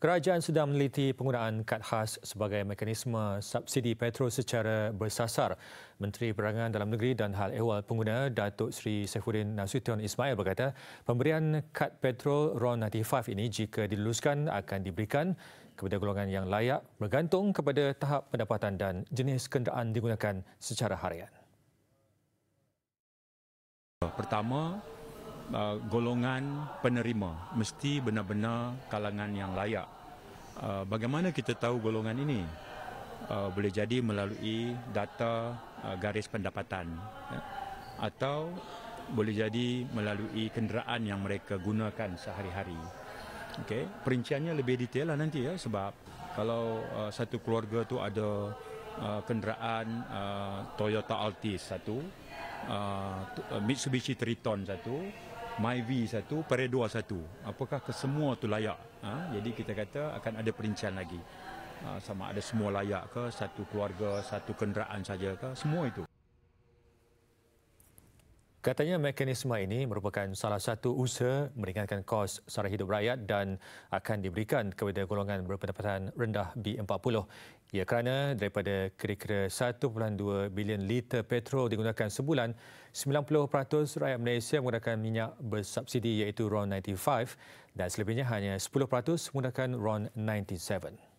Kerajaan sedang meneliti penggunaan kad khas sebagai mekanisme subsidi petrol secara bersasar. Menteri Perdagangan Dalam Negeri dan Hal Ehwal Pengguna Datuk Seri Saifuddin Nasution Ismail berkata, pemberian kad petrol RON 95 ini jika diluluskan akan diberikan kepada golongan yang layak bergantung kepada tahap pendapatan dan jenis kenderaan digunakan secara harian. Pertama, uh, golongan penerima mesti benar-benar kalangan yang layak. Uh, bagaimana kita tahu golongan ini? Uh, boleh jadi melalui data uh, garis pendapatan ya? atau boleh jadi melalui kenderaan yang mereka gunakan sehari-hari. Okey, perinciannya lebih detail lah nanti ya sebab kalau uh, satu keluarga tu ada uh, kenderaan uh, Toyota Altis satu, uh, uh Mitsubishi Triton satu, MyV satu, Peredua satu. Apakah kesemua itu layak? Ha? Jadi kita kata akan ada perincian lagi. Ha, sama ada semua layak ke, satu keluarga, satu kenderaan saja ke, semua itu. Katanya mekanisme ini merupakan salah satu usaha meringankan kos sara hidup rakyat dan akan diberikan kepada golongan berpendapatan rendah B40. Ia kerana daripada kira-kira 1.2 bilion liter petrol digunakan sebulan, 90% rakyat Malaysia menggunakan minyak bersubsidi iaitu RON95 dan selebihnya hanya 10% menggunakan RON97.